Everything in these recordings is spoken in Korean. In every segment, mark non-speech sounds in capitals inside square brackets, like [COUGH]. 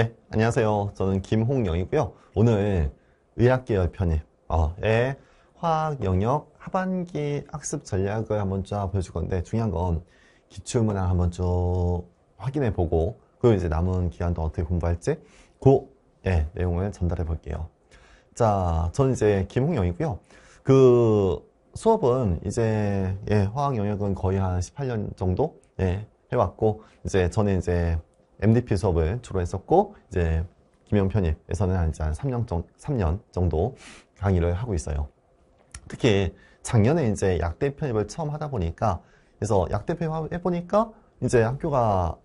네, 안녕하세요. 저는 김홍영이고요. 오늘 의학계열 편입에 어, 화학 영역 하반기 학습 전략을 한번 쫙 보여줄 건데 중요한 건 기출문항 한번 쭉 확인해 보고 그리고 이제 남은 기간 도 어떻게 공부할지 그 예, 내용을 전달해 볼게요. 자, 저는 이제 김홍영이고요. 그 수업은 이제 예, 화학 영역은 거의 한 18년 정도 예, 해왔고 이제 저는 이제 MDP 수업을 주로 했었고 이제 김영 편입에서는 한 3년, 정, 3년 정도 강의를 하고 있어요. 특히 작년에 이제 약대 편입을 처음 하다 보니까 그래서 약대 편입 을 해보니까 이제 학교가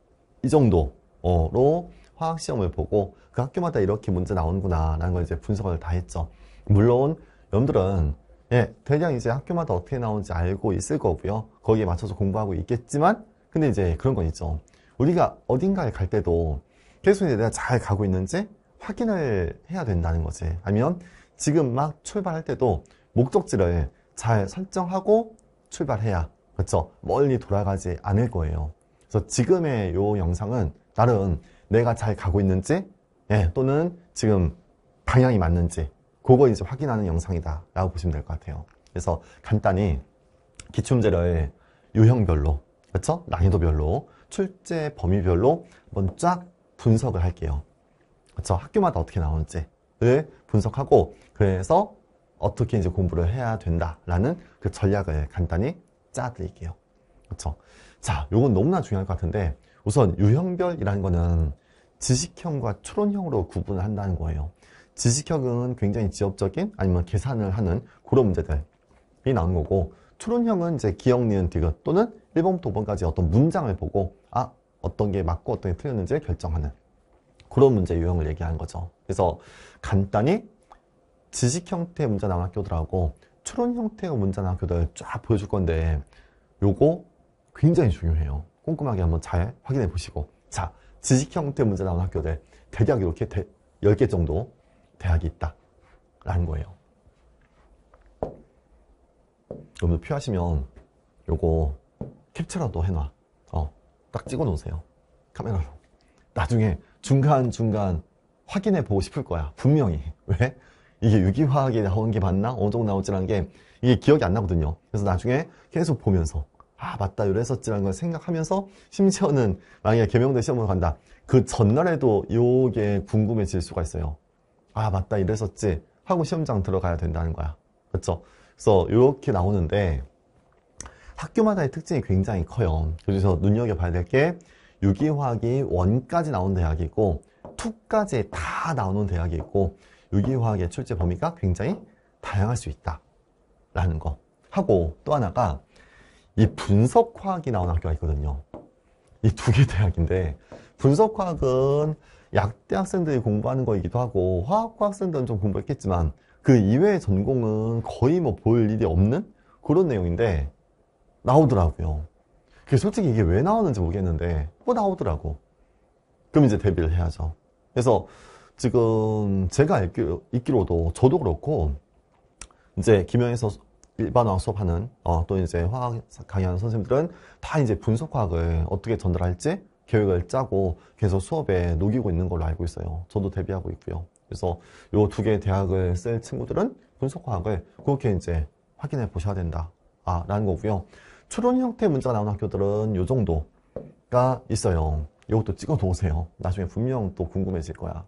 이 정도로 화학 시험을 보고 그 학교마다 이렇게 문제 나오는구나 라는 걸 이제 분석을 다 했죠. 물론 여러분들은 예, 대략 이제 학교마다 어떻게 나오는지 알고 있을 거고요. 거기에 맞춰서 공부하고 있겠지만 근데 이제 그런 건 있죠. 우리가 어딘가에 갈 때도 계속 이제 내가 잘 가고 있는지 확인을 해야 된다는 거지. 아니면 지금 막 출발할 때도 목적지를 잘 설정하고 출발해야 그렇죠? 멀리 돌아가지 않을 거예요. 그래서 지금의 이 영상은 나름 내가 잘 가고 있는지 예, 또는 지금 방향이 맞는지 그거 이제 확인하는 영상이다 라고 보시면 될 것 같아요. 그래서 간단히 기출문제를 유형별로 그렇죠? 난이도별로 출제 범위별로 한번 쫙 분석을 할게요. 그렇죠? 학교마다 어떻게 나오는지를 분석하고 그래서 어떻게 이제 공부를 해야 된다라는 그 전략을 간단히 짜드릴게요. 그렇죠? 자, 요건 너무나 중요할 것 같은데 우선 유형별이라는 거는 지식형과 추론형으로 구분을 한다는 거예요. 지식형은 굉장히 지엽적인 아니면 계산을 하는 그런 문제들이 나온 거고 추론형은 이제 기억, 니은, 디귿 또는 1번부터 5번까지 어떤 문장을 보고 아 어떤 게 맞고 어떤 게 틀렸는지 결정하는 그런 문제 유형을 얘기하는 거죠. 그래서 간단히 지식 형태의 문제 나온 학교들하고 추론 형태의 문제 나온 학교들 쫙 보여줄 건데 요거 굉장히 중요해요. 꼼꼼하게 한번 잘 확인해 보시고 자 지식 형태 의 문제 나온 학교들 대략 이렇게 10개 정도 대학이 있다라는 거예요. 여러분들 필요하시면 요거 캡처라도 해놔 어, 딱 찍어 놓으세요 카메라로 나중에 중간중간 확인해 보고 싶을 거야 분명히 [LAUGHS] 왜? 이게 유기화학이 나온 게 맞나? 어느 정도 나올지라는게 이게 기억이 안 나거든요 그래서 나중에 계속 보면서 아 맞다 이랬었지라는 걸 생각하면서 심지어는 만약에 개명대 시험을 간다 그 전날에도 요게 궁금해질 수가 있어요 아 맞다 이랬었지 하고 시험장 들어가야 된다는 거야 그렇죠 그래서 이렇게 나오는데 학교마다의 특징이 굉장히 커요. 그래서 눈여겨봐야 될 게 유기화학이 원까지 나온 대학이 있고 2까지다 나오는 대학이 있고 유기화학의 출제 범위가 굉장히 다양할 수 있다라는 거 하고 또 하나가 이 분석화학이 나온 학교가 있거든요. 이 두 개 대학인데 분석화학은 약대 학생들이 공부하는 거이기도 하고 화학과 학생들은 좀 공부했겠지만 그 이외의 전공은 거의 뭐 볼 일이 없는 그런 내용인데 나오더라고요. 그게 솔직히 이게 왜 나오는지 모르겠는데 뭐 나오더라고. 그럼 이제 대비를 해야죠. 그래서 지금 제가 알기로, 있기로도 저도 그렇고 이제 김영에서 일반화 수업하는 어, 또 이제 화학 강의하는 선생님들은 다 이제 분석화학을 어떻게 전달할지 계획을 짜고 계속 수업에 녹이고 있는 걸로 알고 있어요. 저도 대비하고 있고요. 그래서 이 두 개의 대학을 쓸 친구들은 분석과학을 그렇게 이제 확인해 보셔야 된다. 아, 라는 거고요. 추론 형태 문제가 나오는 학교들은 이 정도가 있어요. 이것도 찍어 놓으세요. 나중에 분명 또 궁금해질 거야.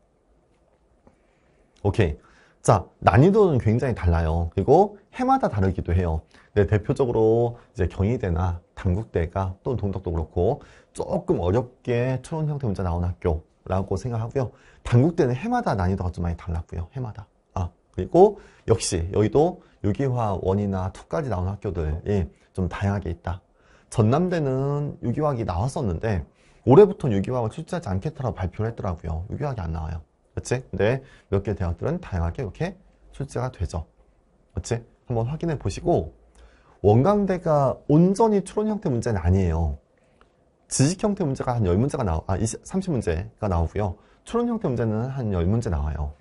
오케이. 자, 난이도는 굉장히 달라요. 그리고 해마다 다르기도 해요. 근 네, 대표적으로 이제 경희대나 당국대가 또는 동덕도 그렇고 조금 어렵게 추론 형태 문제 나오는 학교 라고 생각하고요. 당국대는 해마다 난이도가 좀 많이 달랐고요. 해마다. 아, 그리고 역시 여기도 유기화 원이나 투까지 나온 학교들이 예, 좀 다양하게 있다. 전남대는 유기화학이 나왔었는데 올해부터는 유기화학을 출제하지 않겠다라고 발표를 했더라고요. 유기화학이 안 나와요. 그렇지? 근데 몇 개 대학들은 다양하게 이렇게 출제가 되죠. 그렇지? 한번 확인해 보시고 원광대가 온전히 추론 형태 문제는 아니에요. 지식 형태 문제가 한 10문제가 나오, 아, 20, 30문제가 나오고요. 초론 형태 문제는 한 10문제 나와요.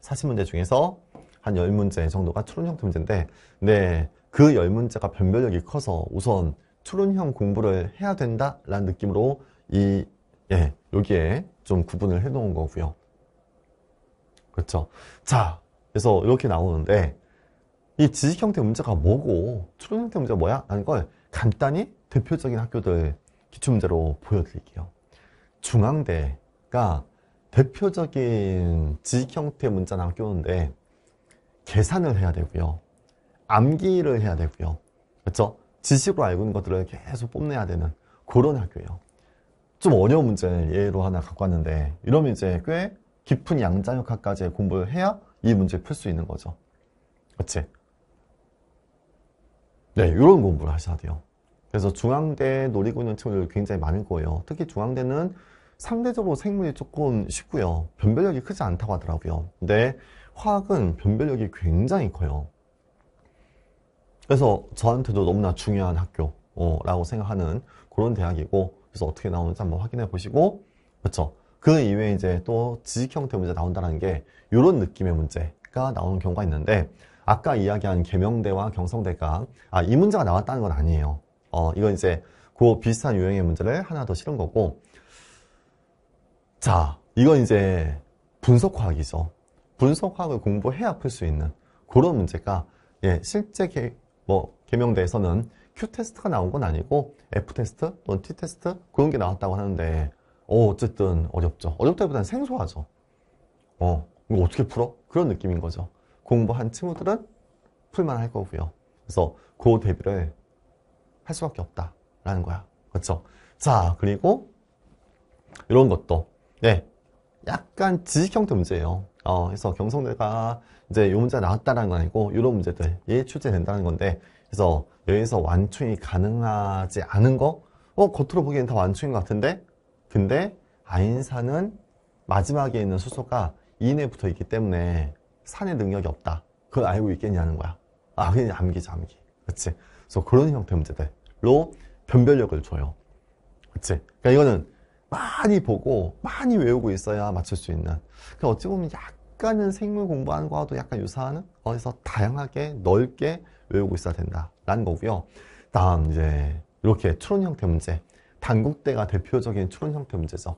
40문제 중에서 한 10문제 정도가 초론 형태 문제인데, 네, 그 10문제가 변별력이 커서 우선 초론형 공부를 해야 된다라는 느낌으로 이, 예, 여기에 좀 구분을 해 놓은 거고요. 그렇죠. 자, 그래서 이렇게 나오는데, 이 지식 형태 문제가 뭐고, 초론 형태 문제가 뭐야? 라는걸 간단히 대표적인 학교들 기출 문제로 보여드릴게요. 중앙대가 대표적인 지식 형태 문자나 학교는데 계산을 해야 되고요. 암기를 해야 되고요. 그렇죠? 지식으로 알고 있는 것들을 계속 뽐내야 되는 그런 학교예요. 좀 어려운 문제를 예로 하나 갖고 왔는데 이러면 이제 꽤 깊은 양자역학까지 공부를 해야 이 문제 풀 수 있는 거죠. 그렇지? 네, 이런 공부를 하셔야 돼요. 그래서 중앙대 노리고 있는 친구들 굉장히 많을 거예요. 특히 중앙대는 상대적으로 생물이 조금 쉽고요. 변별력이 크지 않다고 하더라고요. 근데 화학은 변별력이 굉장히 커요. 그래서 저한테도 너무나 중요한 학교라고 생각하는 그런 대학이고 그래서 어떻게 나오는지 한번 확인해 보시고 그렇죠. 그 이외에 이제 또 지식 형태 문제 나온다는 게 이런 느낌의 문제가 나오는 경우가 있는데 아까 이야기한 계명대와 경성대가 아, 이 문제가 나왔다는 건 아니에요. 어, 이건 이제 그 비슷한 유형의 문제를 하나 더 실은 거고 자, 이건 이제 분석화학이죠. 분석화학을 공부해야 풀 수 있는 그런 문제가 예, 실제 개, 뭐 개명대에서는 Q테스트가 나온 건 아니고 F테스트 또는 T테스트 그런 게 나왔다고 하는데 어, 어쨌든 어렵죠. 어렵다기보다는 생소하죠. 어, 이거 어떻게 풀어? 그런 느낌인 거죠. 공부한 친구들은 풀만 할 거고요. 그래서 그 대비를 할 수밖에 없다라는 거야. 그렇죠? 자, 그리고 이런 것도 네, 약간 지식 형태 문제예요. 어, 그래서 경성대가 이제 이 문제 가 나왔다라는 건 아니고 이런 문제들이 출제된다는 건데 그래서 여기서 완충이 가능하지 않은 거? 어, 겉으로 보기엔 다 완충인 것 같은데? 근데 아인산은 마지막에 있는 수소가 2인에 붙어 있기 때문에 산의 능력이 없다. 그걸 알고 있겠냐는 거야. 아, 그냥 암기죠, 암기. 그렇지. 그래서 그런 형태 문제들로 변별력을 줘요. 그치? 그러니까 이거는 많이 보고 많이 외우고 있어야 맞출 수 있는 그러니까 어찌 보면 약간은 생물 공부하는 거와도 약간 유사한 어디서 다양하게 넓게 외우고 있어야 된다라는 거고요. 다음 이제 이렇게 추론 형태 문제 단국대가 대표적인 추론 형태 문제죠.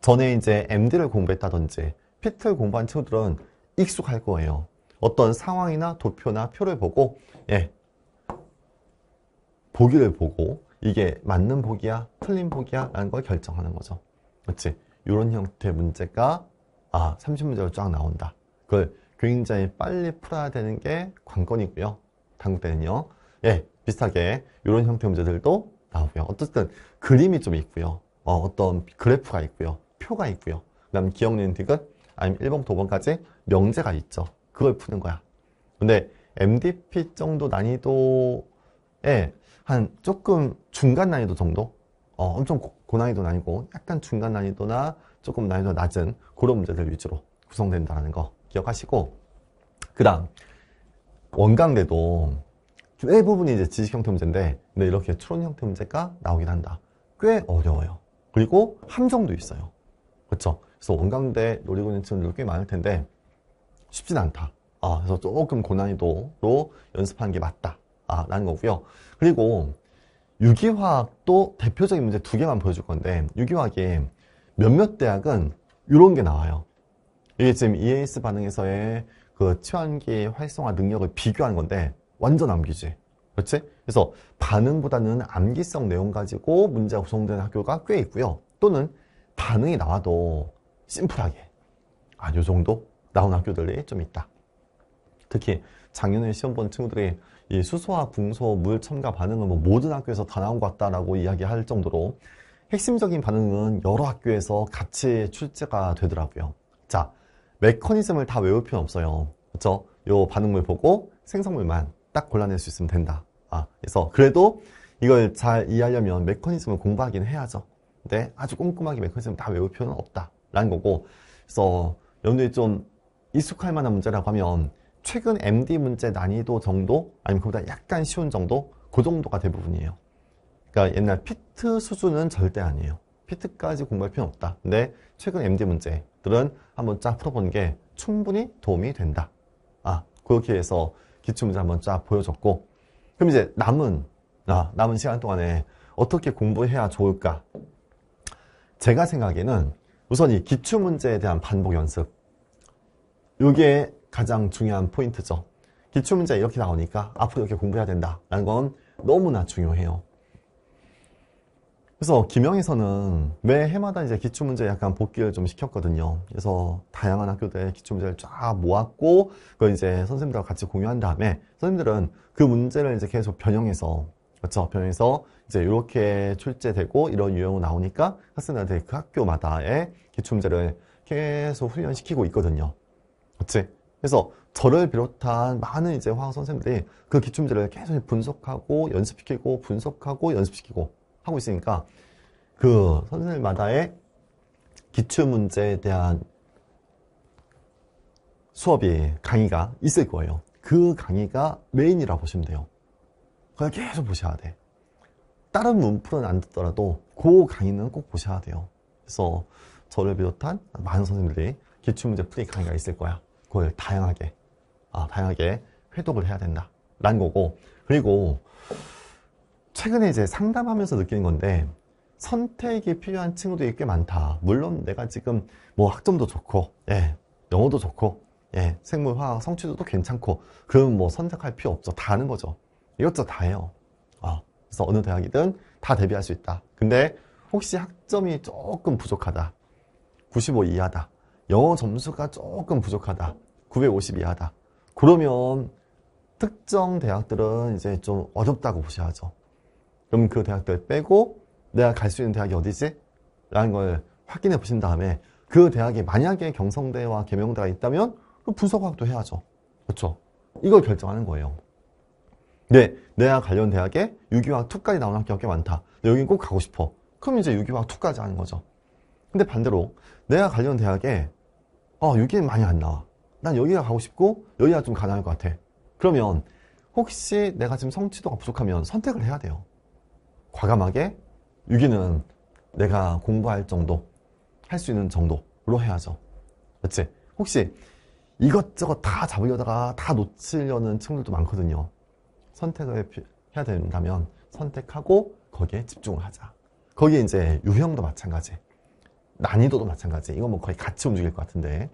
전에 이제 MD를 공부했다든지 피트를 공부한 친구들은 익숙할 거예요. 어떤 상황이나 도표나 표를 보고 예 보기를 보고 이게 맞는 보기야 틀린 보기야 라는 걸 결정하는 거죠 그렇지 이런 형태의 문제가 아 30문제로 쫙 나온다 그걸 굉장히 빨리 풀어야 되는 게 관건이고요 당국대는요 예 비슷하게 이런 형태의 문제들도 나오고요 어쨌든 그림이 좀 있고요 어, 어떤 그래프가 있고요 표가 있고요 그 다음 기억리는 디귿 아니면 1번, 2번까지 명제가 있죠 그걸 푸는 거야 근데 MDP 정도 난이도에 한 조금 중간 난이도 정도? 어, 엄청 고, 고난이도는 아니고 약간 중간 난이도나 조금 난이도 낮은 그런 문제들 위주로 구성된다는 거 기억하시고 그 다음 원강대도 대부분이 이제 지식 형태 문제인데 근데 이렇게 추론 형태 문제가 나오긴 한다 꽤 어려워요 그리고 함정도 있어요 그렇죠 그래서 원강대 놀이고 있는 친구들도 꽤 많을 텐데 쉽진 않다 아, 그래서 조금 고난이도로 연습하는 게 맞다 라는 거고요. 그리고 유기화학도 대표적인 문제 두 개만 보여줄 건데 유기화학에 몇몇 대학은 이런 게 나와요. 이게 지금 EAS 반응에서의 그 치환기의 활성화 능력을 비교한 건데 완전 암기지. 그렇지? 그래서 반응보다는 암기성 내용 가지고 문제가 구성되는 학교가 꽤 있고요. 또는 반응이 나와도 심플하게 아, 요 정도 나온 학교들이 좀 있다. 특히 작년에 시험 본 친구들이 이 수소와 궁소, 물 첨가 반응은 뭐 모든 학교에서 다 나온 것 같다라고 이야기할 정도로 핵심적인 반응은 여러 학교에서 같이 출제가 되더라고요. 자, 메커니즘을 다 외울 필요는 없어요. 그렇죠? 이 반응물 보고 생성물만 딱 골라낼 수 있으면 된다. 아, 그래서 그래도 이걸 잘 이해하려면 메커니즘을 공부하긴 해야죠. 근데 아주 꼼꼼하게 메커니즘 을다 외울 필요는 없다라는 거고, 그래서 연러에좀 익숙할 만한 문제라고 하면 최근 MD 문제 난이도 정도 아니면 그보다 약간 쉬운 정도 그 정도가 대부분이에요. 그러니까 옛날 피트 수준은 절대 아니에요. 피트까지 공부할 필요는 없다. 근데 최근 MD 문제들은 한번 쫙풀어본게 충분히 도움이 된다. 아 그렇게 해서 기출문제 한번 쫙 보여줬고 그럼 이제 남은 아, 남은 시간 동안에 어떻게 공부해야 좋을까? 제가 생각에는 우선 이 기출문제에 대한 반복 연습 이게 가장 중요한 포인트죠. 기출문제 이렇게 나오니까 앞으로 이렇게 공부해야 된다라는 건 너무나 중요해요. 그래서 김영에서는 매 해마다 이제 기출문제 약간 복귀를 좀 시켰거든요. 그래서 다양한 학교들의 기출문제를 쫙 모았고 그걸 이제 선생님들과 같이 공유한 다음에 선생님들은 그 문제를 이제 계속 변형해서 그렇죠. 변형해서 이제 이렇게 출제되고 이런 유형으로 나오니까 학생들한테 그 학교마다의 기출문제를 계속 훈련시키고 있거든요. 그렇지? 그래서 저를 비롯한 많은 이제 화학 선생님들이 그 기출문제를 계속 분석하고 연습시키고 분석하고 연습시키고 하고 있으니까 그 선생님마다의 기출문제에 대한 수업이 강의가 있을 거예요. 그 강의가 메인이라 고 보시면 돼요. 그걸 계속 보셔야 돼. 다른 문풀은 안 듣더라도 그 강의는 꼭 보셔야 돼요. 그래서 저를 비롯한 많은 선생님들이 기출문제 풀이 강의가 있을 거야. 그걸 다양하게 아, 다양하게 회독을 해야 된다 라는 거고 그리고 최근에 이제 상담하면서 느끼는 건데 선택이 필요한 친구들이 꽤 많다 물론 내가 지금 뭐 학점도 좋고 예, 영어도 좋고 예, 생물, 화학, 성취도도 괜찮고 그럼 뭐 선택할 필요 없어다 하는 거죠 이것도다 해요 아, 그래서 어느 대학이든 다 대비할 수 있다 근데 혹시 학점이 조금 부족하다 95 이하다 영어 점수가 조금 부족하다 950 이하다 그러면 특정 대학들은 이제 좀 어렵다고 보셔야죠 그럼 그 대학들 빼고 내가 갈 수 있는 대학이 어디지? 라는 걸 확인해 보신 다음에 그 대학이 만약에 경성대와 개명대가 있다면 그 분석학도 해야죠 그렇죠? 이걸 결정하는 거예요 네, 내가 관련 대학에 6기와 2까지 나오는 학교가 꽤 많다 여긴 꼭 가고 싶어 그럼 이제 6기와 2까지 하는 거죠 근데 반대로 내가 관련 대학에 어, 아, 여기는 많이 안 나와. 난 여기가 가고 싶고 여기가 좀 가능할 것 같아. 그러면 혹시 내가 지금 성취도가 부족하면 선택을 해야 돼요. 과감하게 여기는 내가 공부할 정도, 할 수 있는 정도로 해야죠. 그렇지? 혹시 이것저것 다 잡으려다가 다 놓치려는 친구들도 많거든요. 선택을 해야 된다면 선택하고 거기에 집중을 하자. 거기에 이제 유형도 마찬가지. 난이도도 마찬가지 이건 뭐 거의 같이 움직일 것 같은데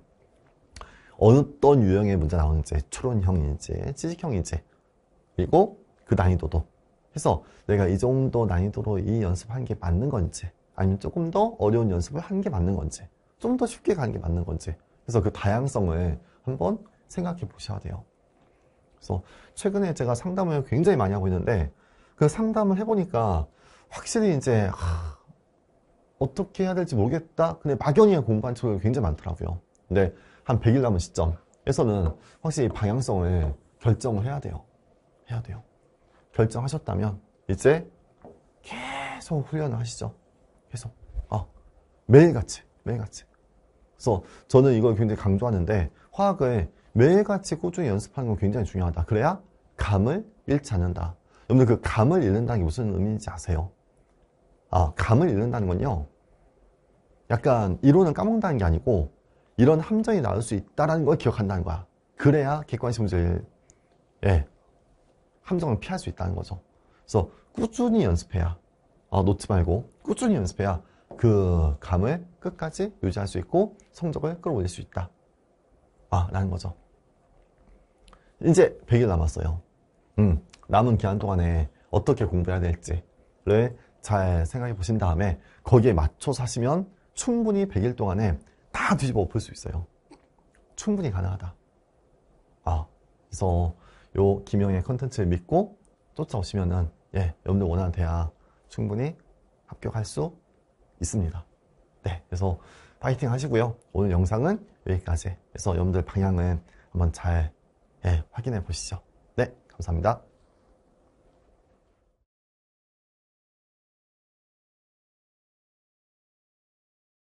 어떤 유형의 문제 나오는지 추론형인지 지식형인지 그리고 그 난이도도 해서 내가 이 정도 난이도로 이 연습한 게 맞는 건지 아니면 조금 더 어려운 연습을 한 게 맞는 건지 좀 더 쉽게 가는 게 맞는 건지 그래서 그 다양성을 한번 생각해 보셔야 돼요 그래서 최근에 제가 상담을 굉장히 많이 하고 있는데 그 상담을 해보니까 확실히 이제 하... 어떻게 해야 될지 모르겠다. 근데 막연히 공부한 친구 굉장히 많더라고요. 근데 한 100일 남은 시점에서는 확실히 방향성을 결정을 해야 돼요. 해야 돼요. 결정하셨다면 이제 계속 훈련을 하시죠. 계속. 아, 매일같이, 매일같이. 그래서 저는 이걸 굉장히 강조하는데 화학을 매일같이 꾸준히 연습하는 건 굉장히 중요하다. 그래야 감을 잃지 않는다. 여러분들 그 감을 잃는다는 게 무슨 의미인지 아세요? 아, 감을 잃는다는 건요. 약간 이론은 까먹는다는 게 아니고 이런 함정이 나올 수있다는걸 기억한다는 거야. 그래야 객관식 문제에 예, 함정을 피할 수 있다는 거죠. 그래서 꾸준히 연습해야 아, 놓지 말고 꾸준히 연습해야 그 감을 끝까지 유지할 수 있고 성적을 끌어올릴 수 있다. 아, 라는 거죠. 이제 100일 남았어요. 음, 남은 기간 동안에 어떻게 공부해야 될지를 잘 생각해 보신 다음에 거기에 맞춰서 하시면 충분히 100일 동안에 다 뒤집어 엎을 수 있어요. 충분히 가능하다. 아, 그래서 요 김영의 컨텐츠 를 믿고 쫓아오시면은 예, 여러분들 원하는 대학 충분히 합격할 수 있습니다. 네, 그래서 파이팅 하시고요. 오늘 영상은 여기까지. 그래서 여러분들 방향은 한번 잘 예, 확인해 보시죠. 네, 감사합니다.